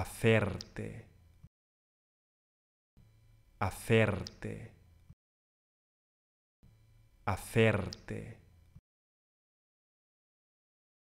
hacerte, hacerte, hacerte.